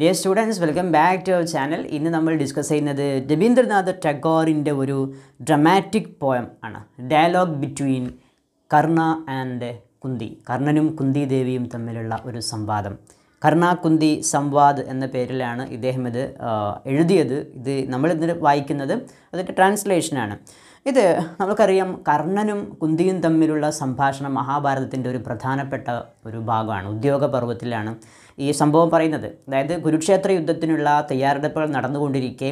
Dear students welcome back to our channel ഇന്ന് നമ്മൾ discuss ചെയ്യുന്നത് രവീന്ദ്രനാഥ് ടാഗോറിൻ്റെ ഒരു ഡ്രമാറ്റിക് പോയം ആണ് dialogue between Karna and Kunti കർണനും കുന്തി ദേവിയും തമ്മിലുള്ള ഒരു സംവാദം കർണ കുന്തി സംവാദ് എന്ന പേരിലാണ് ഇദ്ദേഹം ഇത് എഴുതിയത് ഇത് നമ്മൾ ഇന്ന് വായിക്കുന്നത് അതിൻ്റെ ട്രാൻസ്ലേഷനാണ് ഇത് നമുക്കറിയാം കർണനും കുന്തിയും തമ്മിലുള്ള സംഭാഷണം മഹാഭാരതത്തിൻ്റെ ഒരു പ്രധാനപ്പെട്ട ഒരു ഭാഗമാണ് ഉദ്യോഗപർവ്വത്തിലാണ് ഈ സംഭവം പറയുന്നത് അതായത് കുരുക്ഷേത്ര യുദ്ധത്തിനുള്ള തയ്യാറെടുപ്പുകൾ നടന്നുകൊണ്ടിരിക്കെ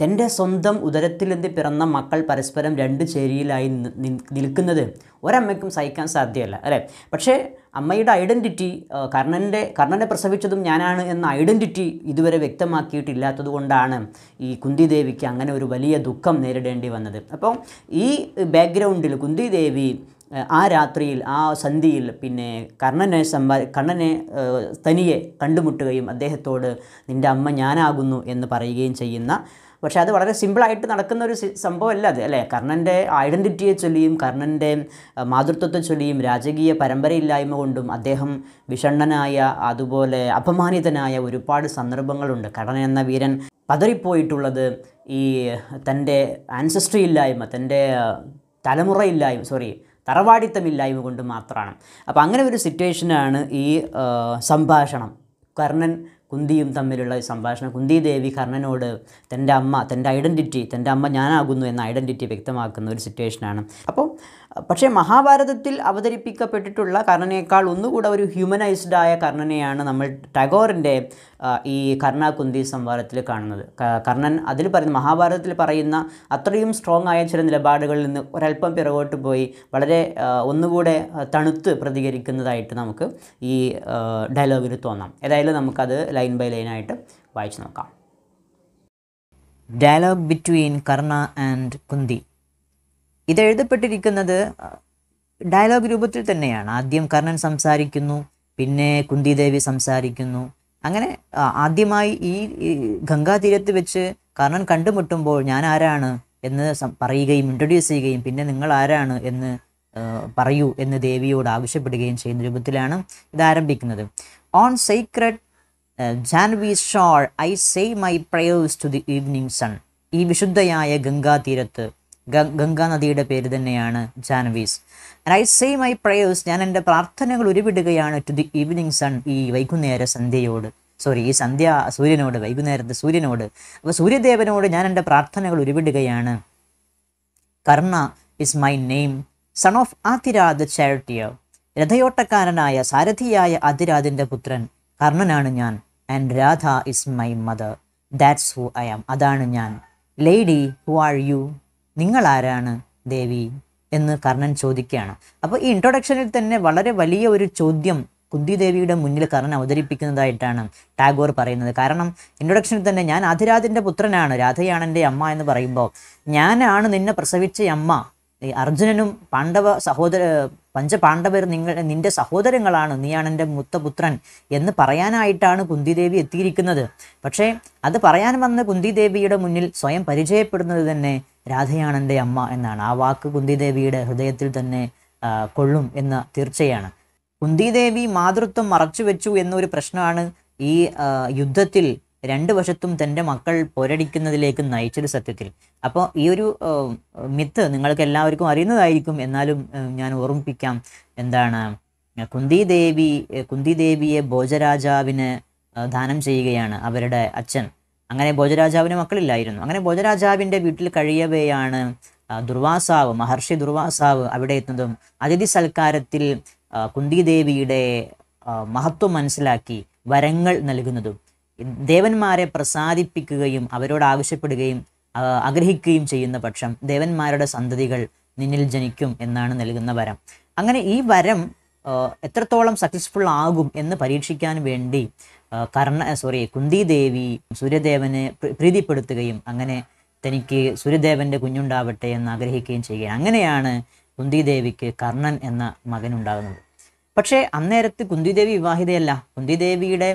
തൻ്റെ സ്വന്തം ഉദരത്തിൽ നിന്ന് പിറന്ന മക്കൾ പരസ്പരം രണ്ട് ചേരിയിലായി നിൽക്കുന്നത് ഒരമ്മയ്ക്കും സഹിക്കാൻ സാധ്യമല്ല അല്ലേ പക്ഷേ അമ്മയുടെ ഐഡൻറ്റിറ്റി കർണൻ്റെ കർണനെ പ്രസവിച്ചതും ഞാനാണ് എന്ന ഐഡൻറ്റിറ്റി ഇതുവരെ വ്യക്തമാക്കിയിട്ടില്ലാത്തതുകൊണ്ടാണ് ഈ കുന്തിദേവിക്ക് അങ്ങനെ ഒരു വലിയ ദുഃഖം നേരിടേണ്ടി വന്നത് അപ്പോൾ ഈ ബാക്ക്ഗ്രൗണ്ടിൽ കുന്തിദേവി ആ രാത്രിയിൽ ആ സന്ധിയിൽ പിന്നെ കർണനെ സമ്പാ കർണനെ തനിയെ കണ്ടുമുട്ടുകയും അദ്ദേഹത്തോട് നിൻ്റെ അമ്മ ഞാനാകുന്നു എന്ന് പറയുകയും ചെയ്യുന്ന പക്ഷേ അത് വളരെ സിമ്പിളായിട്ട് നടക്കുന്ന ഒരു സംഭവമല്ല അത് അല്ലേ കർണൻ്റെ ഐഡൻറ്റിറ്റിയെ ചൊല്ലിയും കർണൻ്റെ മാതൃത്വത്തെ ചൊല്ലിയും രാജകീയ പരമ്പരയില്ലായ്മ കൊണ്ടും അദ്ദേഹം വിഷണ്ണനായ അതുപോലെ അപമാനിതനായ ഒരുപാട് സന്ദർഭങ്ങളുണ്ട് കർണൻ എന്ന വീരൻ പതറിപ്പോയിട്ടുള്ളത് ഈ തൻ്റെ ആൻസസ്ട്രി ഇല്ലായ്മ തൻ്റെ തലമുറയില്ലായ്മ സോറി തറവാടിത്തമില്ലായ്മ കൊണ്ട് മാത്രമാണ് അപ്പോൾ അങ്ങനെ ഒരു സിറ്റുവേഷനാണ് ഈ സംഭാഷണം കർണൻ കുന്തിയും തമ്മിലുള്ള സംഭാഷണം കുന്തി ദേവി കർണനോട് തൻ്റെ അമ്മ തൻ്റെ ഐഡൻറ്റിറ്റി തൻ്റെ അമ്മ ഞാനാകുന്നു എന്ന ഐഡൻറ്റിറ്റി വ്യക്തമാക്കുന്ന ഒരു സിറ്റുവേഷനാണ് അപ്പോൾ പക്ഷേ മഹാഭാരതത്തിൽ അവതരിപ്പിക്കപ്പെട്ടിട്ടുള്ള കർണനേക്കാൾ ഒന്നുകൂടെ ഒരു ഹ്യൂമനൈസ്ഡായ ആയ കർണനെയാണ് നമ്മൾ ടാഗോറിൻ്റെ ഈ കർണാകുന്തി സംവാദത്തിൽ കാണുന്നത് കർണൻ അതിൽ പറയുന്ന മഹാഭാരതത്തിൽ പറയുന്ന അത്രയും സ്ട്രോങ് ആയ ചില നിലപാടുകളിൽ നിന്ന് ഒരല്പം പിറകോട്ട് പോയി വളരെ ഒന്നുകൂടെ തണുത്ത് പ്രതികരിക്കുന്നതായിട്ട് നമുക്ക് ഈ ഡയലോഗിൽ തോന്നാം ഏതായാലും നമുക്കത് ലൈൻ ബൈ ലൈനായിട്ട് വായിച്ചു നോക്കാം dialogue between Karna and Kunti ഇത് എഴുതപ്പെട്ടിരിക്കുന്നത് ഡയലോഗ് രൂപത്തിൽ തന്നെയാണ് ആദ്യം കർണൻ സംസാരിക്കുന്നു പിന്നെ കുന്തിദേവി സംസാരിക്കുന്നു അങ്ങനെ ആദ്യമായി ഈ ഗംഗാതീരത്ത് വെച്ച് കർണൻ കണ്ടുമുട്ടുമ്പോൾ ഞാൻ ആരാണ് എന്ന് പറയുകയും ഇൻട്രൊഡ്യൂസ് ചെയ്യുകയും പിന്നെ നിങ്ങൾ ആരാണ് എന്ന് പറയൂ എന്ന് ദേവിയോട് ആവശ്യപ്പെടുകയും ചെയ്യുന്ന രൂപത്തിലാണ് ഇത് ആരംഭിക്കുന്നത് on sacred Jahnavi shore I say my prayers to the evening sun ഈ വിശുദ്ധയായ ഗംഗാതീരത്ത് ഗംഗാ നദിയുടെ പേര് തന്നെയാണ് Jahnavi's I say my prayers ഞാൻ എൻ്റെ പ്രാർത്ഥനകൾ ഉരുവിടുകയാണ് ടു ദി ഈവനിങ് സൺ ഈ വൈകുന്നേര സന്ധ്യയോട് സോറി ഈ സന്ധ്യ സൂര്യനോട് വൈകുന്നേരത്തെ സൂര്യനോട് അപ്പോൾ സൂര്യദേവനോട് ഞാൻ എൻ്റെ പ്രാർത്ഥനകൾ ഉരുവിടുകയാണ് Karna is my name son of Adhirath the charioteer രഥയോട്ടക്കാരനായ സാരഥിയായ അതിരാജിൻ്റെ പുത്രൻ കർണനാണ് ഞാൻ and Radha is my mother that's who I am അതാണ് ഞാൻ ലേഡി ഹു ആർ യു നിങ്ങൾ ആരാണ് ദേവി എന്ന് കർണൻ ചോദിക്കുകയാണ് അപ്പോൾ ഈ ഇൻട്രൊഡക്ഷനിൽ തന്നെ വളരെ വലിയ ഒരു ചോദ്യം കുന്തി ദേവിയുടെ മുന്നിൽ കർണൻ അവതരിപ്പിക്കുന്നതായിട്ടാണ് ടാഗോർ പറയുന്നത് കാരണം ഇൻട്രൊഡക്ഷനിൽ തന്നെ ഞാൻ ആധിരാജിൻ്റെ പുത്രനാണ് രാധയാണ് എൻ്റെ അമ്മ എന്ന് പറയുമ്പോൾ ഞാനാണ് നിന്നെ പ്രസവിച്ച അമ്മ ഈ അർജുനനും പാണ്ഡവ സഹോദര പഞ്ചപാണ്ഡവർ നിങ്ങൾ നിന്റെ സഹോദരങ്ങളാണ് നീയാണ് എൻ്റെ മുത്തപുത്രൻ എന്ന് പറയാനായിട്ടാണ് കുന്തിദേവി എത്തിയിരിക്കുന്നത് പക്ഷേ അത് പറയാൻ വന്ന കുന്തിദേവിയുടെ മുന്നിൽ സ്വയം പരിചയപ്പെടുന്നത് തന്നെ രാധയാണ് എൻ്റെ അമ്മ എന്നാണ് ആ വാക്ക് കുന്തിദേവിയുടെ ഹൃദയത്തിൽ തന്നെ കൊള്ളും എന്ന തീർച്ചയാണ് കുന്തിദേവി മാതൃത്വം മറച്ചു വെച്ചു എന്നൊരു പ്രശ്നമാണ് ഈ യുദ്ധത്തിൽ രണ്ട് വശത്തും തൻ്റെ മക്കൾ പോരടിക്കുന്നതിലേക്ക് നയിച്ചൊരു സത്യത്തിൽ അപ്പോൾ ഈ ഒരു മിത്ത് നിങ്ങൾക്ക് എല്ലാവർക്കും അറിയുന്നതായിരിക്കും എന്നാലും ഞാൻ ഓർമ്മിപ്പിക്കാം എന്താണ് കുന്തി ദേവി കുന്തി ദേവിയെ ഭോജരാജാവിന് ദാനം ചെയ്യുകയാണ് അവരുടെ അച്ഛൻ അങ്ങനെ ഭോജരാജാവിന് മക്കളില്ലായിരുന്നു അങ്ങനെ ഭോജരാജാവിൻ്റെ വീട്ടിൽ കഴിയവെയാണ് ദുർവാസാവ് മഹർഷി ദുർവാസാവ് അവിടെ എത്തുന്നതും അതിഥി സൽക്കാരത്തിൽ കുന്തിദേവിയുടെ മഹത്വം മനസ്സിലാക്കി വരങ്ങൾ നൽകുന്നതും ദേവന്മാരെ പ്രസാദിപ്പിക്കുകയും അവരോട് ആവശ്യപ്പെടുകയും ആഗ്രഹിക്കുകയും ചെയ്യുന്ന പക്ഷം ദേവന്മാരുടെ സന്തതികൾ നിന്നിൽ ജനിക്കും എന്നാണ് നൽകുന്ന വരം അങ്ങനെ ഈ വരം എത്രത്തോളം സക്സസ്ഫുൾ ആകും എന്ന് പരീക്ഷിക്കാൻ വേണ്ടി കർണ സോറി കുന്തിദേവി സൂര്യദേവനെ പ്രീതിപ്പെടുത്തുകയും അങ്ങനെ തനിക്ക് സൂര്യദേവൻ്റെ കുഞ്ഞുണ്ടാവട്ടെ എന്ന് ആഗ്രഹിക്കുകയും ചെയ്യുകയാണ് അങ്ങനെയാണ് കുന്തിദേവിക്ക് കർണൻ എന്ന മകനുണ്ടാകുന്നത് പക്ഷേ അന്നേരത്ത് കുന്തിദേവി വിവാഹിതയല്ല കുന്തിദേവിയുടെ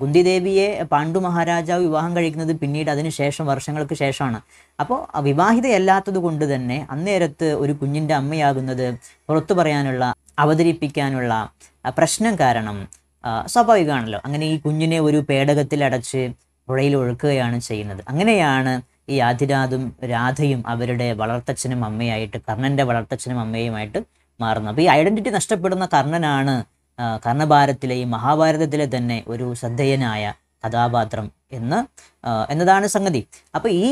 കുന്തിദേവിയെ പാണ്ഡു മഹാരാജാവ് വിവാഹം കഴിക്കുന്നത് പിന്നീട് അതിന് ശേഷം വർഷങ്ങൾക്ക് ശേഷമാണ് അപ്പോൾ വിവാഹിതയല്ലാത്തത് കൊണ്ട് തന്നെ അന്നേരത്ത് ഒരു കുഞ്ഞിൻ്റെ അമ്മയാകുന്നത് പുറത്തു പറയാനുള്ള അവതരിപ്പിക്കാനുള്ള പ്രശ്നം കാരണം സ്വാഭാവികമാണല്ലോ അങ്ങനെ ഈ കുഞ്ഞിനെ ഒരു പേടകത്തിൽ അടച്ച് പുഴയിൽ ഒഴുക്കുകയാണ് ചെയ്യുന്നത് അങ്ങനെയാണ് ഈ ആതിരാതും രാധയും അവരുടെ വളർത്തച്ഛനും അമ്മയായിട്ട് കർണൻ്റെ വളർത്തച്ഛനും അമ്മയുമായിട്ട് മാറുന്നത് അപ്പോൾ ഈ ഐഡൻറ്റിറ്റി നഷ്ടപ്പെടുന്ന കർണനാണ് കർണഭാരത്തിലെ ഈ മഹാഭാരതത്തിലെ തന്നെ ഒരു ശ്രദ്ധേയനായ കഥാപാത്രം എന്ന് എന്നതാണ് സംഗതി അപ്പോൾ ഈ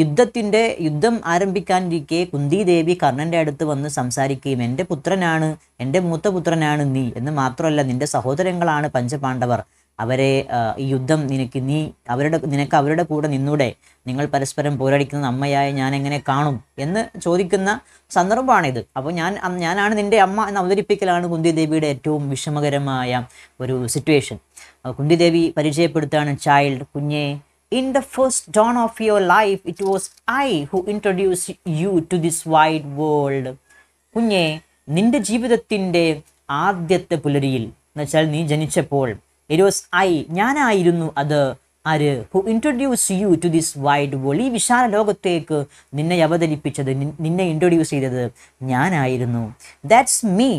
യുദ്ധത്തിൻ്റെ യുദ്ധം ആരംഭിക്കാനിരിക്കെ കുന്തി ദേവി കർണൻ്റെ അടുത്ത് വന്ന് സംസാരിക്കുകയും എൻ്റെ പുത്രനാണ് എൻ്റെ മൂത്ത പുത്രനാണ് നീ എന്ന് മാത്രമല്ല നിൻ്റെ സഹോദരങ്ങളാണ് പഞ്ചപാണ്ഡവർ അവരെ ഈ യുദ്ധം നിനക്ക് നീ അവരുടെ നിനക്ക് അവരുടെ കൂടെ നിന്നൂടെ നിങ്ങൾ പരസ്പരം പോരടിക്കുന്ന അമ്മയായ ഞാൻ എങ്ങനെ കാണും എന്ന് ചോദിക്കുന്ന സന്ദർഭമാണിത് അപ്പോൾ ഞാൻ ഞാനാണ് നിൻ്റെ അമ്മ എന്ന് അവതരിപ്പിക്കലാണ് കുന്തിദേവിയുടെ ഏറ്റവും വിഷമകരമായ ഒരു സിറ്റുവേഷൻ കുന്തിദേവി പരിചയപ്പെടുത്താണ് ചൈൽഡ് കുഞ്ഞെ in the first dawn of your life it was I who introduce you to this wide world കുഞ്ഞെ നിന്റെ ജീവിതത്തിൻ്റെ ആദ്യത്തെ പുലരിയിൽ എന്നുവെച്ചാൽ നീ ജനിച്ചപ്പോൾ ഇറ്റ് വാസ് ഐ ഞാനായിരുന്നു അത് ആര് who introduce you to this wide world ഈ വിശാല ലോകത്തേക്ക് നിന്നെ അവതരിപ്പിച്ചത് നിന്നെ ഇൻട്രൊഡ്യൂസ് ചെയ്തത് ഞാനായിരുന്നു that's me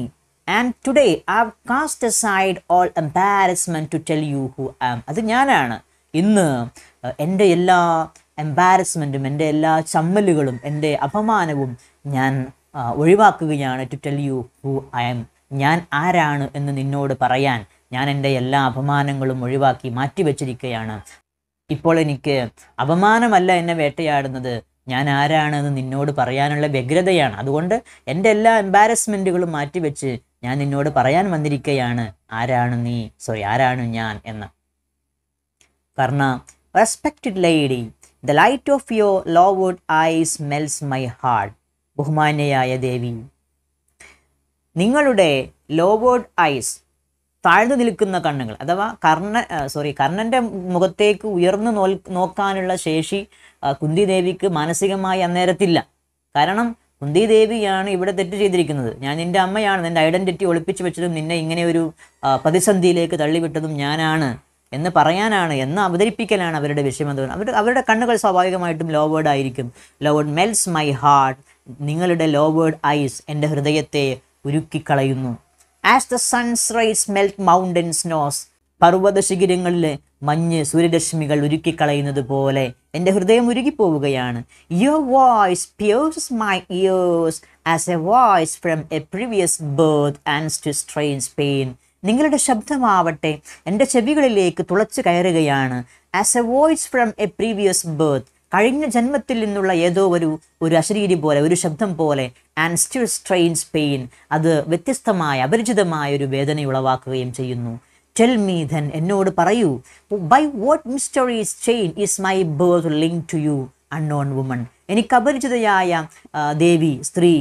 and today I cast side all embarrassment to tell you who am അത് ഞാനാണ് ഇന്ന് എൻ്റെ എല്ലാ എംബാരസ്മെൻറ്റും എൻ്റെ എല്ലാ ചമ്മലുകളും എൻ്റെ അപമാനവും ഞാൻ ഒഴിവാക്കുകയാണ് to tell you who I am ഞാൻ ആരാണ് എന്ന് നിന്നോട് പറയാൻ ഞാൻ എൻ്റെ എല്ലാ അപമാനങ്ങളും ഒഴിവാക്കി മാറ്റിവെച്ചിരിക്കുകയാണ് ഇപ്പോൾ എനിക്ക് അപമാനമല്ല എന്നെ വേട്ടയാടുന്നത് ഞാൻ ആരാണെന്ന് നിന്നോട് പറയാനുള്ള വ്യഗ്രതയാണ് അതുകൊണ്ട് എൻ്റെ എല്ലാ എംബാരസ്മെൻറ്റുകളും മാറ്റിവെച്ച് ഞാൻ നിന്നോട് പറയാൻ വന്നിരിക്കുകയാണ് ആരാണ് നീ സോറി ആരാണ് ഞാൻ എന്ന് Karna respected lady the light of your wood eyes melts my heart ബഹുമാന്യയായ ദേവി നിങ്ങളുടെ ലോവേഡ് ഐസ് താഴ്ന്നു നിൽക്കുന്ന കണ്ണുകൾ അഥവാ കർണ സോറി കർണൻ്റെ മുഖത്തേക്ക് ഉയർന്നു നോൽ നോക്കാനുള്ള ശേഷി കുന്തിദേവിക്ക് മാനസികമായി അന്നേരത്തില്ല കാരണം കുന്തി ദേവിയാണ് ഇവിടെ തെറ്റ് ചെയ്തിരിക്കുന്നത് ഞാൻ നിന്റെ അമ്മയാണ് നിന്റെ ഐഡൻറ്റിറ്റി ഒളിപ്പിച്ചു വെച്ചതും നിന്നെ ഇങ്ങനെ ഒരു പ്രതിസന്ധിയിലേക്ക് തള്ളിവിട്ടതും ഞാനാണ് എന്ന് പറയാനാണ് എന്ന് അവതരിപ്പിക്കലാണ് അവരുടെ വിഷയമെന്ന് അവരുടെ അവരുടെ കണ്ണുകൾ സ്വാഭാവികമായിട്ടും ലോ വേർഡ് ആയിരിക്കും lowered melts my heart നിങ്ങളുടെ ലോ വേർഡ് ഐസ് എൻ്റെ ഹൃദയത്തെ ഉരുക്കിക്കളയുന്നു as the sun's rise melt mountain snows പർവ്വത ശിഖിരങ്ങളിലെ മഞ്ഞ് സൂര്യരശ്മികൾ ഉരുക്കിക്കളയുന്നത് പോലെ എൻ്റെ ഹൃദയം ഉരുകിപ്പോവുകയാണ് your voice pierce my ears as a voice from a previous birth and to strange pain നിങ്ങളുടെ ശബ്ദമാവട്ടെ എൻ്റെ ചെവികളിലേക്ക് തുളച്ചു കയറുകയാണ് as a voice from a previous birth കഴിഞ്ഞ ജന്മത്തിൽ നിന്നുള്ള ഏതോ ഒരു ഒരു അശരീരി പോലെ ഒരു ശബ്ദം പോലെ ആൻഡ് സ്റ്റിൽ സ്ട്രെയിൻസ് പെയിൻ അത് വ്യത്യസ്തമായ അപരിചിതമായ ഒരു വേദന ഉളവാക്കുകയും ചെയ്യുന്നു ടെൽ മീ ധൻ എന്നോട് പറയൂ by what mysteries chain is my birth link to you unknown woman എനിക്ക് അപരിചിതയായ ദേവി സ്ത്രീ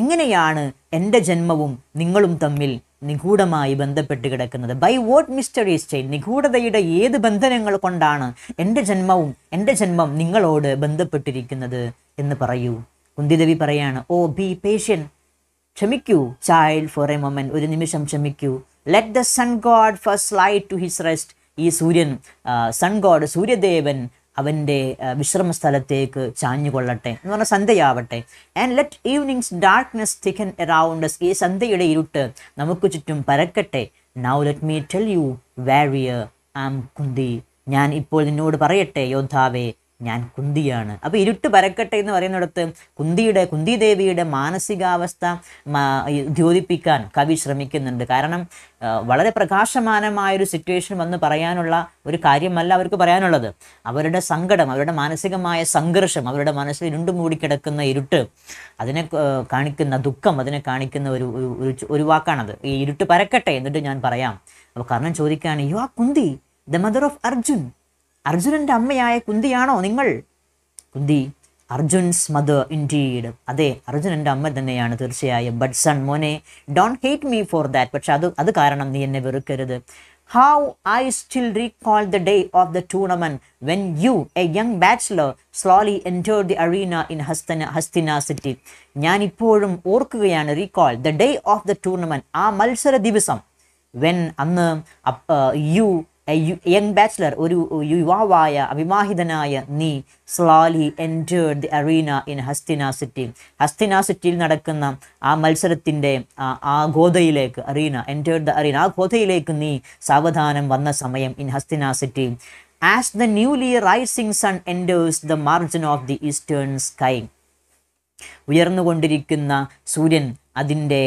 എങ്ങനെയാണ് എൻ്റെ ജന്മവും നിങ്ങളും തമ്മിൽ നിഗൂഢമായി ബന്ധപ്പെട്ട് കിടക്കുന്നത് ബൈ വോട്ട് മിസ്റ്ററി ഈസ്റ്റൈൻ നിഗൂഢതയുടെ ഏത് ബന്ധനങ്ങൾ കൊണ്ടാണ് എൻ്റെ ജന്മവും എൻ്റെ ജന്മം നിങ്ങളോട് ബന്ധപ്പെട്ടിരിക്കുന്നത് എന്ന് പറയൂ കുന്തിദേവി പറയാണ് ഓ ബി പേഷ്യൻ ക്ഷമിക്കൂ ചൈൽഡ് ഫോർ എ മൊമെൻ ഒരു നിമിഷം ക്ഷമിക്കൂ let the sun god first light to his rest ഈ സൂര്യൻ സൺ ഗോഡ് സൂര്യദേവൻ അവൻ്റെ വിശ്രമസ്ഥലത്തേക്ക് ചാഞ്ഞുകൊള്ളട്ടെ എന്ന് പറഞ്ഞാൽ സന്ധ്യയാവട്ടെ and let evening's darkness thicken around us ഈ സന്ധ്യയുടെ ഇരുട്ട് നമുക്ക് ചുറ്റും പരക്കട്ടെ now let me tell you warrior am Kunti ഞാൻ ഇപ്പോൾ നിന്നോട് പറയട്ടെ യോദ്ധാവേ ഞാൻ കുന്തിയാണ് അപ്പോൾ ഇരുട്ട് പരക്കട്ടെ എന്ന് പറയുന്നിടത്ത് കുന്തിയുടെ കുന്തിദേവിയുടെ മാനസികാവസ്ഥ ദ്യോതിപ്പിക്കാൻ കവി ശ്രമിക്കുന്നുണ്ട് കാരണം വളരെ പ്രകാശമാനമായൊരു സിറ്റുവേഷൻ വന്ന് പറയാനുള്ള ഒരു കാര്യമല്ല അവർക്ക് പറയാനുള്ളത് അവരുടെ സങ്കടം അവരുടെ മാനസികമായ സംഘർഷം അവരുടെ മനസ്സിൽ ഇരുണ്ടു മൂടിക്കിടക്കുന്ന ഇരുട്ട് അതിനെ കാണിക്കുന്ന ദുഃഖം അതിനെ കാണിക്കുന്ന ഒരു ഒരു വാക്കാണത് ഈ ഇരുട്ട് പരക്കട്ടെ എന്നിട്ട് ഞാൻ പറയാം അപ്പോൾ കർണൻ ചോദിക്കുകയാണ് you are Kunti the mother of Arjun അർജുനൻ്റെ അമ്മയായ കുന്തിയാണോ നിങ്ങൾ കുന്തി അർജുൻസ് മദർ ഇൻഡീഡ് അതെ അർജുനൻ്റെ അമ്മ തന്നെയാണ് തീർച്ചയായും ബട്ട് സൺ മോനെ don't hate me for that പക്ഷെ അത് അത് കാരണം നീ എന്നെ വെറുക്കരുത് how I still recall the day of the tournament when you a young bachelor slowly entered the arena in Hastina Hastina city ഞാൻ ഇപ്പോഴും ഓർക്കുകയാണ് recall the day of the tournament ആ മത്സര ദിവസം വെൻ അന്ന് യു യങ് ബാച്ചിലർ ഒരു യുവാവായ അവിവാഹിതനായ നീ slowly entered the arena in Hastina city Hastina സിറ്റിയിൽ നടക്കുന്ന ആ മത്സരത്തിൻ്റെ ആ ഗോതയിലേക്ക് അറീന എൻറ്റേർഡ് ദ അറീന ആ ഗോതയിലേക്ക് നീ സാവധാനം വന്ന സമയം in Hastina city as the newly rising sun enters the margin of the eastern sky ഉയർന്നുകൊണ്ടിരിക്കുന്ന സൂര്യൻ അതിൻ്റെ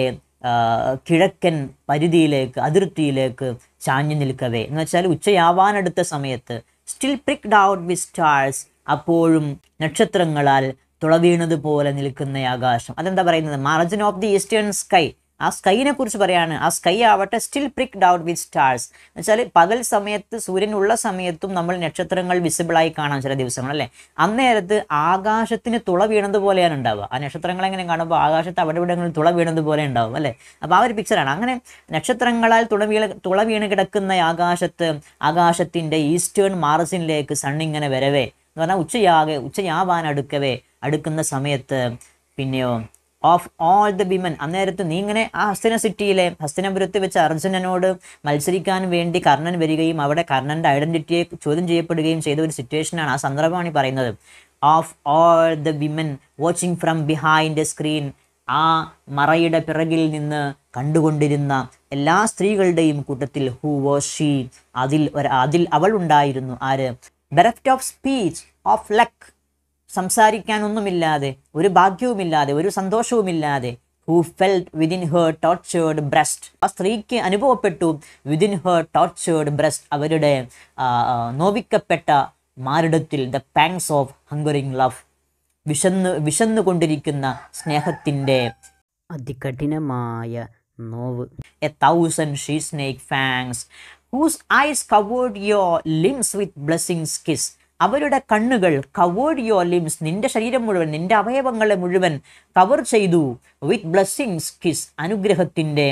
കിഴക്കൻ പരിധിയിലേക്ക് അതിർത്തിയിലേക്ക് ചാഞ്ഞു നിൽക്കവേ എന്ന് വെച്ചാൽ ഉച്ചയാവാനെടുത്ത സമയത്ത് still pricked out with stars അപ്പോഴും നക്ഷത്രങ്ങളാൽ തുളവീണതുപോലെ നിൽക്കുന്ന ആകാശം അതെന്താ പറയുന്നത് margin of the eastern sky ആ സ്കൈനെ കുറിച്ച് പറയാണ് ആ സ്കൈ ആവട്ടെ still pricked out with stars എന്ന് വെച്ചാൽ പകൽ സമയത്ത് സൂര്യൻ ഉള്ള സമയത്തും നമ്മൾ നക്ഷത്രങ്ങൾ വിസിബിളായി കാണാം ചില ദിവസങ്ങൾ അല്ലേ അന്നേരത്ത് ആകാശത്തിന് തുള വീണത് പോലെയാണ് ഉണ്ടാവുക ആ നക്ഷത്രങ്ങൾ എങ്ങനെ കാണുമ്പോൾ ആകാശത്ത് അവിടെ ഇവിടങ്ങളിൽ തുള വീണത് പോലെ ഉണ്ടാവും അല്ലേ അപ്പോൾ ആ ഒരു പിക്ചറാണ് അങ്ങനെ നക്ഷത്രങ്ങളാൽ തുള വീണ് തുള വീണ് കിടക്കുന്ന ആകാശത്ത് ആകാശത്തിൻ്റെ ഈസ്റ്റേൺ മാർസിനിലേക്ക് സണ്ണിങ്ങനെ വരവേ എന്ന് പറഞ്ഞാൽ ഉച്ചയാകെ ഉച്ചയാവാൻ അടുക്കവേ അടുക്കുന്ന സമയത്ത് പിന്നെയോ ഓഫ് ഓൾ ദ വിമൻ അന്നേരത്ത് നീ ഇങ്ങനെ ആ ഹസ്തന സിറ്റിയിലെ ഹസ്തനപുരത്ത് വെച്ച് അർജുനനോട് മത്സരിക്കാൻ വേണ്ടി കർണൻ വരികയും അവിടെ കർണൻ്റെ ഐഡൻറ്റിറ്റിയെ ചോദ്യം ചെയ്യപ്പെടുകയും ചെയ്ത ഒരു സിറ്റുവേഷനാണ് ആ സന്ദർഭമാണ് ഈ പറയുന്നത് of all the women watching from behind a screen ആ മറയുടെ പിറകിൽ നിന്ന് കണ്ടുകൊണ്ടിരുന്ന എല്ലാ സ്ത്രീകളുടെയും കൂട്ടത്തിൽ ഹൂ വാസ് ഷീ അതിൽ ഒരു അതിൽ അവൾ ഉണ്ടായിരുന്നു ആര് bereft of speech of luck സംസാരിക്കാനൊന്നുമില്ലാതെ ഒരു ഭാഗ്യവുമില്ലാതെ ഒരു സന്തോഷവുമില്ലാതെ who felt within her tortured breast ആ സ്ത്രീക്ക് അനുഭവപ്പെട്ടു വിതിൻ ഹെർ ടോർച്ചേർഡ് ബ്രസ്റ്റ് അവരുടെ നോവിക്കപ്പെട്ട മാറിടത്തിൽ the pangs of hungering love വിശന്ന് വിശന്നുകൊണ്ടിരിക്കുന്ന സ്നേഹത്തിൻ്റെ അതികഠിനമായ നോവ് a thousand she snake fangs whose eyes covered your limbs with blessings kiss അവരുടെ കണ്ണുകൾ കവേർഡ് യുവർ ലിംസ് നിന്റെ ശരീരം മുഴുവൻ നിന്റെ അവയവങ്ങളെ മുഴുവൻ കവർ ചെയ്തു വിത്ത് ബ്ലെസ്സിങ്സ് കിസ് അനുഗ്രഹത്തിൻ്റെ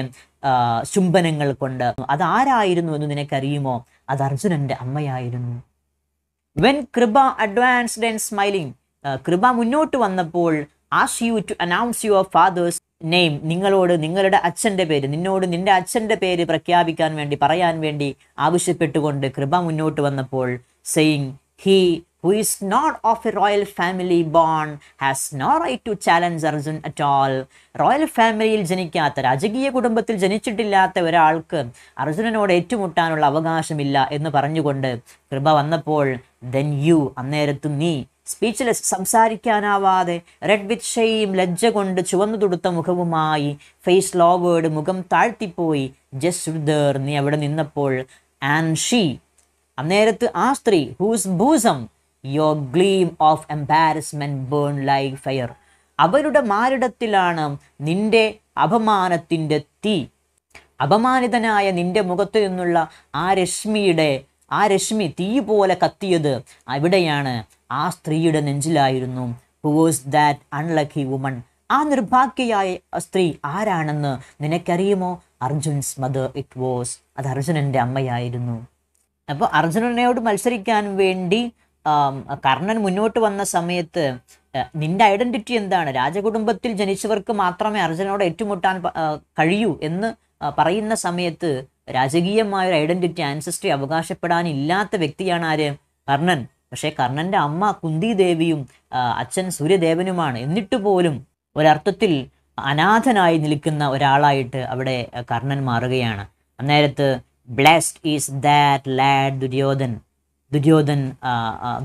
ചുംബനങ്ങൾ കൊണ്ട് അതാരായിരുന്നു എന്ന് നിനക്കറിയുമോ അത് അർജുനൻ്റെ അമ്മയായിരുന്നു when Kripa advanced and smiling Kripa മുന്നോട്ട് വന്നപ്പോൾ as you to announce your father's name നിങ്ങളോട് നിങ്ങളുടെ അച്ഛൻ്റെ പേര് നിന്നോട് നിന്റെ അച്ഛൻ്റെ പേര് പ്രഖ്യാപിക്കാൻ വേണ്ടി പറയാൻ വേണ്ടി ആവശ്യപ്പെട്ടുകൊണ്ട് കൃപ മുന്നോട്ട് വന്നപ്പോൾ saying He who is not of a royal family born has no right to challenge Arjun at all. Royal ഫാമിലിയിൽ ജനിക്കാത്ത രാജകീയ കുടുംബത്തിൽ ജനിച്ചിട്ടില്ലാത്ത ഒരാൾക്ക് അർജുനനോട് ഏറ്റുമുട്ടാനുള്ള അവകാശമില്ല എന്ന് പറഞ്ഞുകൊണ്ട് കൃപ വന്നപ്പോൾ ദെൻ യു അന്നേരത്ത് നീ സ്പീച്ച്ലെസ് സംസാരിക്കാനാവാതെ റെഡ് വിത്ത് ഷെയും ലജ്ജ കൊണ്ട് ചുവന്നു തുടുത്ത മുഖവുമായി ഫേസ് ലോവേഡ് മുഖം താഴ്ത്തിപ്പോയി ജസ്റ്റ് നീ അവിടെ നിന്നപ്പോൾ ആൻഡ് ഷീ അന്നേരത്ത് ആ സ്ത്രീ whose bosom your gleam of embarrassment burn like fire അവരുടെ മാരിടത്തിലാണ് നിന്റെ അപമാനത്തിൻ്റെ തീ അപമാനിതനായ നിന്റെ മുഖത്തു നിന്നുള്ള ആ രശ്മിയുടെ ആ രശ്മി തീ പോലെ കത്തിയത് അവിടെയാണ് ആ സ്ത്രീയുടെ നെഞ്ചിലായിരുന്നു who was that unlucky woman ആ നിർഭാഗ്യയായ സ്ത്രീ ആരാണെന്ന് നിനക്കറിയുമോ അർജുൻസ് മദർ ഇറ്റ് വാസ് അത് അർജുനൻ്റെ അമ്മയായിരുന്നു അപ്പോൾ അർജുനനോട് മത്സരിക്കാൻ വേണ്ടി കർണൻ മുന്നോട്ട് വന്ന സമയത്ത് നിന്റെ ഐഡന്റിറ്റി എന്താണ് രാജകുടുംബത്തിൽ ജനിച്ചവർക്ക് മാത്രമേ അർജുനോട് ഏറ്റുമുട്ടാൻ കഴിയൂ എന്ന് പറയുന്ന സമയത്ത് രാജകീയമായ ഒരു ഐഡന്റിറ്റി ആൻസസ്ട്രി അവകാശപ്പെടാനില്ലാത്ത വ്യക്തിയാണ് ആര് കർണൻ പക്ഷേ കർണൻ്റെ അമ്മ കുന്തി ദേവിയും അച്ഛൻ സൂര്യദേവനുമാണ് എന്നിട്ട് പോലും ഒരർത്ഥത്തിൽ അനാഥനായി നിൽക്കുന്ന ഒരാളായിട്ട് അവിടെ കർണൻ മാറുകയാണ് അന്നേരത്ത് blessed is that lad Duryodhan Duryodhan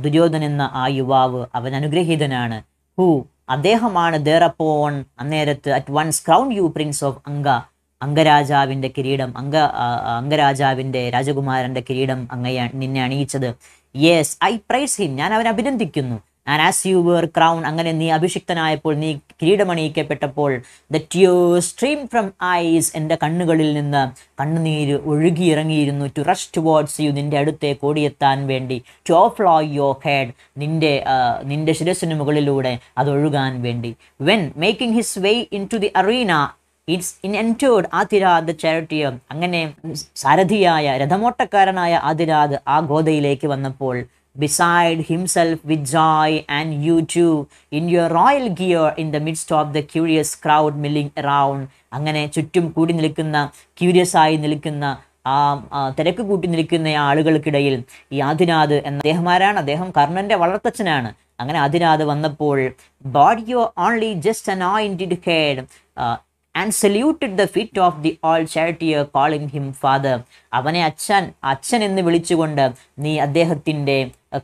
Duryodhan എന്ന ആ യുവാവ് അവൻ അനുഗ്രഹീതനാണ് ഹൂ അദ്ദേഹമാണ് ദേറപ്പോൺ അന്നേരത്ത് at once crown you prince of Anga അംഗരാജാവിൻ്റെ കിരീടം അംഗ അംഗരാജാവിൻ്റെ രാജകുമാരൻ്റെ കിരീടം അങ്ങയ നിന്നെ അണിയിച്ചത് യെസ് ഐ പ്രൈസ് ഹിം ഞാൻ അവനെ അഭിനന്ദിക്കുന്നു and as you were crown അങ്ങനെ നീ അഭിഷിക്തനായപ്പോൾ നീ കിരീടമണിയിക്കപ്പെട്ടപ്പോൾ ദ ട്യോ സ്ട്രീം ഫ്രം ഐസ് എൻ്റെ കണ്ണുകളിൽ നിന്ന് കണ്ണുനീര് ഒഴുകിയിറങ്ങിയിരുന്നു ടു റഷ് ടുവേർഡ്സ് യു നിൻ്റെ അടുത്തേക്ക് ഓടിയെത്താൻ വേണ്ടി ടു ഓഫ് ഓഫ്ലോ യോ ഹെഡ് നിൻ്റെ നിൻ്റെ ശിരസിന് മുകളിലൂടെ അതൊഴുകാൻ വേണ്ടി when making his way in to the arena it's in entered Adhirath charioteer അങ്ങനെ സാരഥിയായ രഥമോട്ടക്കാരനായ ആതിരാദ് ആ ഗോതയിലേക്ക് വന്നപ്പോൾ beside himself with joy, and you too, in your royal gear, in the midst of the curious crowd milling around. അങ്ങനെ ചുറ്റും കൂടി നിൽക്കുന്ന curious ആയി നിൽക്കുന്ന ആ തിരക്ക് കൂട്ടി നിൽക്കുന്ന ആളുകൾക്കിടയിൽ ഈ അതിനാഥ് എന്ന അദ്ദേഹം ആരാണ് അദ്ദേഹം കർണൻ്റെ വളർത്തച്ഛനാണ് അങ്ങനെ അതിനാഥ് വന്നപ്പോൾ body U only just anointed head and saluted the feet of the old charioteer calling him father അവനെ അച്ഛൻ അച്ഛൻ എന്ന് വിളിച്ചുകൊണ്ട് നീ അദ്ദേഹത്തിൻ്റെ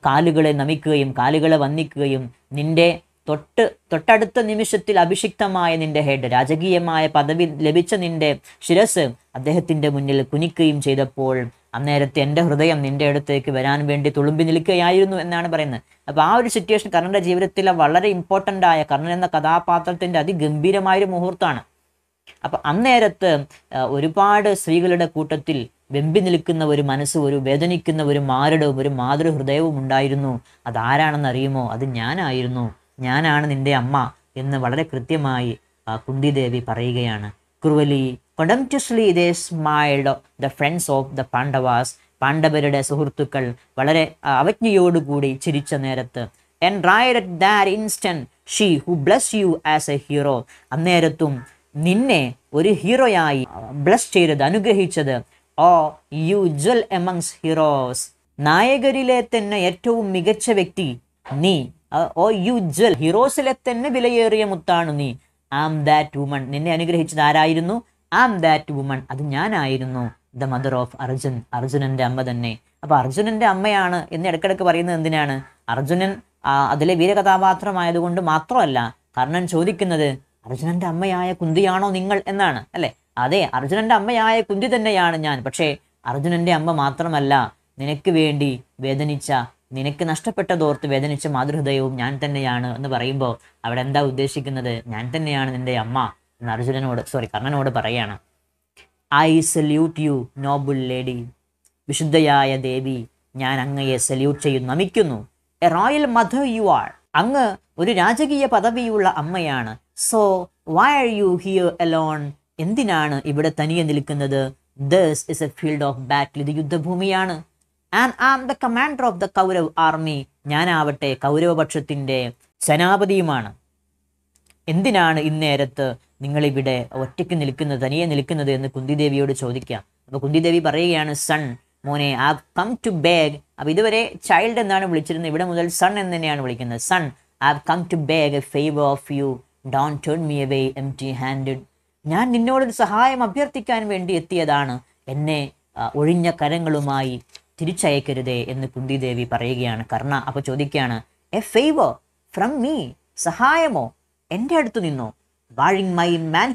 കാലുകളെ നമിക്കുകയും കാലുകളെ വന്ദിക്കുകയും നിന്റെ തൊട്ട് തൊട്ടടുത്ത നിമിഷത്തിൽ അഭിഷിക്തമായ നിന്റെ ഹെഡ് രാജകീയമായ പദവി ലഭിച്ച നിന്റെ ശിരസ് അദ്ദേഹത്തിൻ്റെ മുന്നിൽ കുനിക്കുകയും ചെയ്തപ്പോൾ അന്നേരത്തെ എൻ്റെ ഹൃദയം നിന്റെ അടുത്തേക്ക് വരാൻ വേണ്ടി തുളുമ്പി നിൽക്കുകയായിരുന്നു എന്നാണ് പറയുന്നത് അപ്പോൾ ആ ഒരു സിറ്റുവേഷൻ കർണൻ്റെ ജീവിതത്തിലെ വളരെ ഇമ്പോർട്ടൻ്റ് ആയ കർണൻ എന്ന കഥാപാത്രത്തിൻ്റെ അതിഗംഭീരമായൊരു മുഹൂർത്തമാണ് അപ്പം അന്നേരത്ത് ഒരുപാട് സ്ത്രീകളുടെ കൂട്ടത്തിൽ വെമ്പി നിൽക്കുന്ന ഒരു മനസ്സ് ഒരു വേദനിക്കുന്ന ഒരു മാരടവും ഒരു മാതൃഹൃദയവും ഉണ്ടായിരുന്നു അതാരാണെന്ന് അറിയുമോ അത് ഞാനായിരുന്നു ഞാനാണ് നിന്റെ അമ്മ എന്ന് വളരെ കൃത്യമായി കുന്തിദേവി പറയുകയാണ് cruelly contemptuously they smiled the friends of the Pandavas പാണ്ഡവരുടെ സുഹൃത്തുക്കൾ വളരെ അവജ്ഞയോടുകൂടി ചിരിച്ച നേരത്ത് and right at that instant she who bless you as a hero അന്നേരത്തും നിന്നെ ഒരു ഹീറോയായി ബ്ലസ് ചെയ്തത് അനുഗ്രഹിച്ചത് ഓ യുജ്വൽ എമംഗ്സ് ഹീറോസ് നായകരിലെ തന്നെ ഏറ്റവും മികച്ച വ്യക്തി നീ ഓ യുജ്വൽ ഹീറോസിലെ തന്നെ വിലയേറിയ മുത്താണ് നീ ആം ദാറ്റ് വുമൺ നിന്നെ അനുഗ്രഹിച്ചത് ആരായിരുന്നു ആം ദാറ്റ് വുമൺ അത് ഞാനായിരുന്നു ദ മദർ ഓഫ് അർജുൻ അർജുനന്റെ അമ്മ തന്നെ അപ്പോൾ അർജുനന്റെ അമ്മയാണ് എന്ന് ഇടയ്ക്കിടയ്ക്ക് പറയുന്നത് എന്തിനാണ് അർജുനൻ അതിലെ വീരകഥാപാത്രമായതുകൊണ്ട് മാത്രമല്ല കർണൻ ചോദിക്കുന്നത് അർജുനന്റെ അമ്മയായ കുന്തിയാണോ നിങ്ങൾ എന്നാണ് അല്ലേ അതെ അർജുനൻ്റെ അമ്മയായ കുന്തി തന്നെയാണ് ഞാൻ പക്ഷേ അർജുനൻ്റെ അമ്മ മാത്രമല്ല നിനക്ക് വേണ്ടി വേദനിച്ച നിനക്ക് നഷ്ടപ്പെട്ടതോർത്ത് വേദനിച്ച മാതൃഹൃദയവും ഞാൻ തന്നെയാണ് എന്ന് പറയുമ്പോൾ അവിടെ എന്താ ഉദ്ദേശിക്കുന്നത് ഞാൻ തന്നെയാണ് നിന്റെ അമ്മ എന്ന് അർജുനനോട് സോറി കർണനോട് പറയാണ് I salute you noble lady വിശുദ്ധയായ ദേവി ഞാൻ അങ്ങയെ സല്യൂട്ട് ചെയ്യുന്നു നമിക്കുന്നു a royal mother you are അങ്ങ് ഒരു രാജകീയ പദവിയുള്ള അമ്മയാണ് so why are you here alone എന്തിനാണ് ഇവിടെ തനിയെ നിൽക്കുന്നത് this is a field of battle ഇത് യുദ്ധഭൂമിയാണ് and am the commander of the Kaurav army ഞാനാവട്ടെ കൗരവപക്ഷത്തിൻ്റെ സേനാപതിയുമാണ് എന്തിനാണ് ഇന്നേരത്ത് നിങ്ങളിവിടെ ഒറ്റയ്ക്ക് നിൽക്കുന്നത് തനിയെ നിൽക്കുന്നത് എന്ന് കുന്തിദേവിയോട് ചോദിക്കാം അപ്പോൾ കുന്തിദേവി പറയുകയാണ് സൺ മോനെ ആ കം ടു ബേഗ് അപ്പോൾ ഇതുവരെ ചൈൽഡ് എന്നാണ് വിളിച്ചിരുന്നത് ഇവിടെ മുതൽ സൺ എന്ന് തന്നെയാണ് വിളിക്കുന്നത് son I have come to beg a favour of you don't turn me away empty hand ഞാൻ നിന്നോടൊരു സഹായം അഭ്യർത്ഥിക്കാൻ വേണ്ടി എത്തിയതാണ് എന്നെ ഒഴിഞ്ഞ കരങ്ങളുമായി തിരിച്ചയക്കരുതേ എന്ന് കുന്തിദേവി പറയുകയാണ് കർണ അപ്പോൾ ചോദിക്കുകയാണ് എ ഫേവർ ഫ്രം മീ സഹായമോ എൻ്റെ അടുത്തു നിന്നോ barring my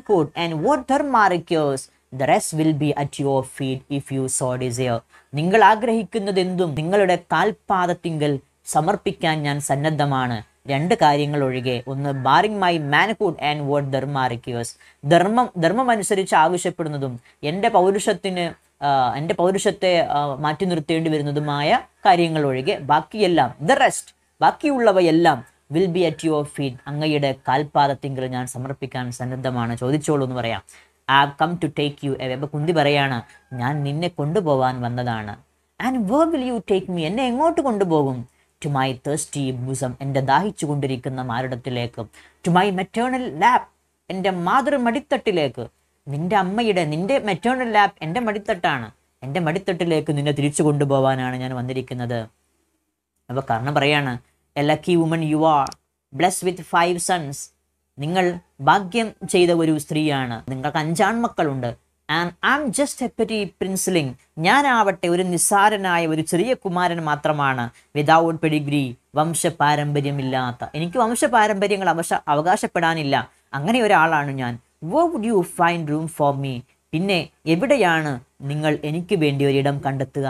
code and the rest will be at your feet if you so desire നിങ്ങൾ ആഗ്രഹിക്കുന്നതെന്തും നിങ്ങളുടെ കാൽപാദത്തിങ്കൽ സമർപ്പിക്കാൻ ഞാൻ സന്നദ്ധമാണ് രണ്ട് കാര്യങ്ങൾ ഒഴികെ ഒന്ന് barring my manhood and dharma requires ധർമ്മം ധർമ്മം അനുസരിച്ച് ആവശ്യപ്പെടുന്നതും എൻ്റെ പൗരുഷത്തിന് എൻ്റെ പൗരുഷത്തെ മാറ്റി നിർത്തേണ്ടി വരുന്നതുമായ കാര്യങ്ങൾ ഒഴികെ ബാക്കിയെല്ലാം ദ റെസ്റ്റ് ബാക്കിയുള്ളവയെല്ലാം will be at your feet അങ്ങയുടെ കാൽപാദത്തിങ്കിൽ ഞാൻ സമർപ്പിക്കാൻ സന്നദ്ധമാണ് ചോദിച്ചോളൂ എന്ന് പറയാം I come to take you away Kunti പറയാണ് ഞാൻ നിന്നെ കൊണ്ടുപോകാൻ വന്നതാണ് and where will you take me എന്നെ എങ്ങോട്ട് കൊണ്ടുപോകും ടു മൈ തേഴ്സ്റ്റി ബുസം എൻ്റെ ദാഹിച്ചുകൊണ്ടിരിക്കുന്ന മാരടത്തിലേക്ക് ടു മൈ മെറ്റേണൽ ലാബ് എൻ്റെ മാതൃ മടിത്തട്ടിലേക്ക് നിൻ്റെ അമ്മയുടെ നിൻ്റെ മെറ്റേണൽ ലാബ് എൻ്റെ മടിത്തട്ടാണ് എൻ്റെ മടിത്തട്ടിലേക്ക് നിന്നെ തിരിച്ചു കൊണ്ടുപോകാനാണ് ഞാൻ വന്നിരിക്കുന്നത് അപ്പോൾ കാരണം പറയാണ് a lucky woman you are bless with five sons നിങ്ങൾ ഭാഗ്യം ചെയ്ത ഒരു സ്ത്രീയാണ് നിങ്ങൾക്ക് മക്കളുണ്ട് and am just a petty petty princeling ഞാനാവട്ടെ ഒരു നിസ്സാരനായ ഒരു ചെറിയ കുമാരൻ മാത്രമാണ് വിതൗട്ട് പെഡിഗ്രി വംശ പാരമ്പര്യമില്ലാത്ത എനിക്ക് വംശ പാരമ്പര്യങ്ങൾ അവശ അവകാശപ്പെടാനില്ല അങ്ങനെ ഒരാളാണ് ഞാൻ where would you find room for me പിന്നെ എവിടെയാണ് നിങ്ങൾ എനിക്ക് വേണ്ടി ഒരിടം കണ്ടെത്തുക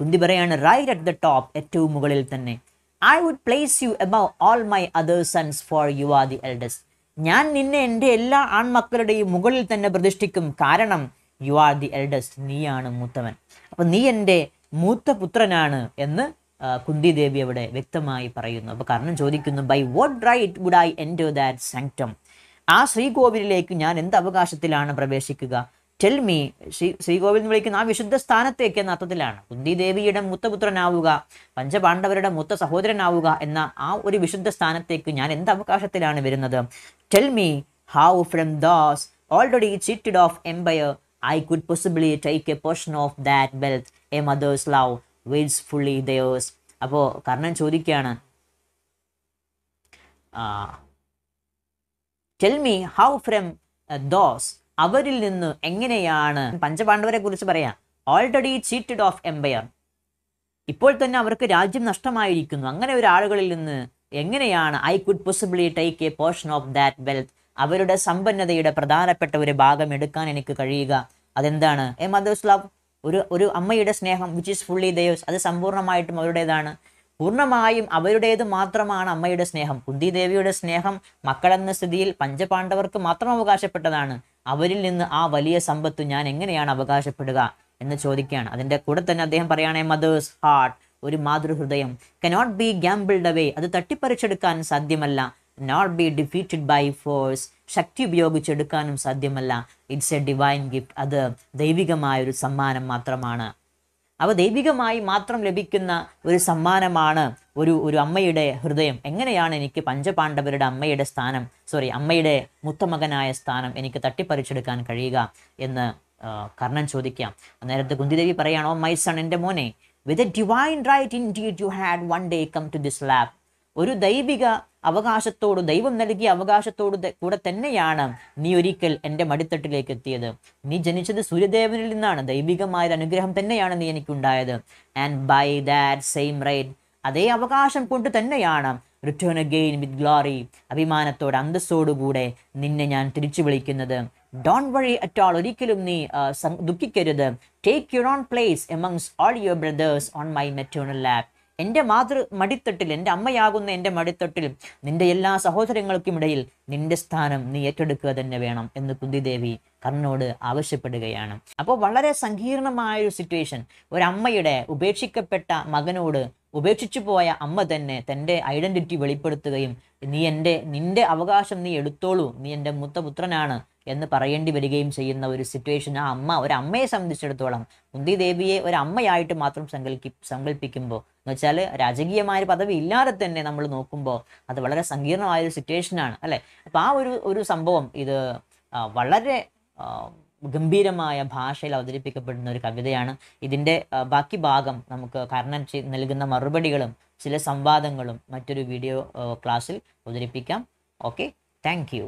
കുന്തി പറയാണ് റൈറ്റ് അറ്റ് ദ ടോപ്പ് ഏറ്റവും മുകളിൽ തന്നെ I would place you above all my others sons for you are the eldest ഞാൻ നിന്നെ എൻ്റെ എല്ലാ ആൺമക്കളുടെയും മുകളിൽ തന്നെ പ്രതിഷ്ഠിക്കും കാരണം യു ആർ ദി എൽഡസ്റ്റ് നീയാണ് മൂത്തവൻ അപ്പം നീ എൻ്റെ മൂത്ത പുത്രനാണ് എന്ന് കുന്തി ദേവി അവിടെ വ്യക്തമായി പറയുന്നു അപ്പോൾ കർണൻ ചോദിക്കുന്നു by what right would I enter that sanctum ആ ശ്രീകോവിലേക്ക് ഞാൻ എന്ത് അവകാശത്തിലാണ് പ്രവേശിക്കുക ടെൽ മീ ശ്രീ ശ്രീകോവിൽ എന്ന് വിളിക്കുന്ന ആ വിശുദ്ധ സ്ഥാനത്തേക്ക് എന്ന അർത്ഥത്തിലാണ് കുന്തി ദേവിയുടെ മൂത്തപുത്രനാവുക പഞ്ചപാണ്ഡവരുടെ മൂത്ത സഹോദരനാവുക എന്ന ആ ഒരു വിശുദ്ധ സ്ഥാനത്തേക്ക് ഞാൻ എന്ത് അവകാശത്തിലാണ് വരുന്നത് tell me how from those already cheated of empire I could possibly take a portion of that wealth a mother's love waits fully theirs അപ്പോൾ കർണൻ ചോദിക്കുകയാണ് tell me how from those അവരിൽ നിന്ന് എങ്ങനെയാണ് പഞ്ചപാണ്ഡവരെ കുറിച്ച് പറയാം ഓൾറെഡി ചീറ്റഡ് ഓഫ് എംപയർ ഇപ്പോൾ തന്നെ അവർക്ക് രാജ്യം നഷ്ടമായിരിക്കുന്നു അങ്ങനെ ഒരു ആളുകളിൽ നിന്ന് എങ്ങനെയാണ് I could possibly take a portion of that wealth അവരുടെ സമ്പന്നതയുടെ പ്രധാനപ്പെട്ട ഒരു ഭാഗം എടുക്കാൻ എനിക്ക് കഴിയുക അതെന്താണ് എ മദേഴ്സ് ലവ് ഒരു ഒരു അമ്മയുടെ സ്നേഹം വിച്ച് ഈസ് ഫുള്ളി ദേവ്സ് അത് സമ്പൂർണ്ണമായിട്ടും അവരുടേതാണ് പൂർണ്ണമായും അവരുടേത് മാത്രമാണ് അമ്മയുടെ സ്നേഹം കുന്തി ദേവിയുടെ സ്നേഹം മക്കളെന്ന സ്ഥിതിയിൽ പഞ്ചപാണ്ഡവർക്ക് മാത്രം അവകാശപ്പെട്ടതാണ് അവരിൽ നിന്ന് ആ വലിയ സമ്പത്ത് ഞാൻ എങ്ങനെയാണ് അവകാശപ്പെടുക എന്ന് ചോദിക്കുകയാണ് അതിൻ്റെ കൂടെ തന്നെ അദ്ദേഹം പറയുകയാണെ മദേഴ്സ് ഹാർട്ട് ഒരു മാതൃഹൃദയം കനോട്ട് ബി ഗ്യാമ്പിൾഡ് അവേ അത് തട്ടിപ്പറിച്ചെടുക്കാൻ സാധ്യമല്ല not be defeated by force ശക്തി ഉപയോഗിച്ചെടുക്കാനും സാധ്യമല്ല ഇറ്റ്സ് എ ഡിവൈൻ ഗിഫ്റ്റ് അത് ദൈവികമായ ഒരു സമ്മാനം മാത്രമാണ് അവ ദൈവികമായി മാത്രം ലഭിക്കുന്ന ഒരു സമ്മാനമാണ് ഒരു ഒരു അമ്മയുടെ ഹൃദയം എങ്ങനെയാണ് എനിക്ക് പഞ്ചപാണ്ഡവരുടെ അമ്മയുടെ സ്ഥാനം സോറി അമ്മയുടെ മുത്തമകനായ സ്ഥാനം എനിക്ക് തട്ടിപ്പറിച്ചെടുക്കാൻ കഴിയുക എന്ന് കർണൻ ചോദിക്കാം നേരത്തെ കുന്തിദേവി പറയുകയാണോ ഓ മൈ സൺ എൻ്റെ മോനെ with a divine right indeed you had one day come to this lap ഒരു ദൈവിക അവകാശത്തോട് ദൈവം നൽകിയ അവകാശത്തോട് കൂടെ തന്നെയാണ് നീ ഒരിക്കൽ എൻ്റെ മടിത്തട്ടിലേക്ക് എത്തിയത് നീ ജനിച്ചത് സൂര്യദേവനിൽ നിന്നാണ് ദൈവികമായ ഒരു അനുഗ്രഹം തന്നെയാണ് നീ എനിക്കുണ്ടായത് and by that same right അതേ അവകാശം കൊണ്ട് തന്നെയാണ് റിട്ടേൺ അഗെയിൻ വിത്ത് ഗ്ലോറി അഭിമാനത്തോടെ അന്തസ്സോടുകൂടെ നിന്നെ ഞാൻ തിരിച്ചു വിളിക്കുന്നത് ഡോൺ വഴി അറ്റ് ആൾ ഒരിക്കലും നീ ദുഃഖിക്കരുത് take your own place amongst all your brothers on my maternal lap എൻ്റെ മാതൃ മടിത്തട്ടിൽ എൻ്റെ അമ്മയാകുന്ന എൻ്റെ മടിത്തട്ടിൽ നിൻ്റെ എല്ലാ സഹോദരങ്ങൾക്കുമിടയിൽ നിൻ്റെ സ്ഥാനം നീ ഏറ്റെടുക്കുക തന്നെ വേണം എന്ന് കുന്തിദേവി കർണോട് ആവശ്യപ്പെടുകയാണ് അപ്പോൾ വളരെ സങ്കീർണമായൊരു ഒരു സിറ്റുവേഷൻ ഒരമ്മയുടെ ഉപേക്ഷിക്കപ്പെട്ട മകനോട് ഉപേക്ഷിച്ചു പോയ അമ്മ തന്നെ തൻ്റെ ഐഡൻറ്റിറ്റി വെളിപ്പെടുത്തുകയും നീ എൻ്റെ നിൻ്റെ അവകാശം നീ എടുത്തോളൂ നീ എൻ്റെ മുത്തപുത്രനാണ് എന്ന് പറയേണ്ടി വരികയും ചെയ്യുന്ന ഒരു സിറ്റുവേഷൻ ആ അമ്മ ഒരു അമ്മയെ സംബന്ധിച്ചിടത്തോളം കുന്തിദേവിയെ ഒരു അമ്മയായിട്ട് മാത്രം സങ്കല്പി സങ്കല്പിക്കുമ്പോൾ എന്ന് വെച്ചാൽ രാജകീയമായ ഒരു പദവി ഇല്ലാതെ തന്നെ നമ്മൾ നോക്കുമ്പോൾ അത് വളരെ സങ്കീർണമായ ഒരു സിറ്റുവേഷനാണ് അല്ലേ അപ്പോൾ ആ ഒരു ഒരു സംഭവം ഇത് വളരെ ഗംഭീരമായ ഭാഷയിൽ അവതരിപ്പിക്കപ്പെടുന്ന ഒരു കവിതയാണ് ഇതിൻ്റെ ബാക്കി ഭാഗം നമുക്ക് കർണൻ നൽകുന്ന മറുപടികളും ചില സംവാദങ്ങളും മറ്റൊരു വീഡിയോ ക്ലാസ്സിൽ അവതരിപ്പിക്കാം ഓക്കെ താങ്ക്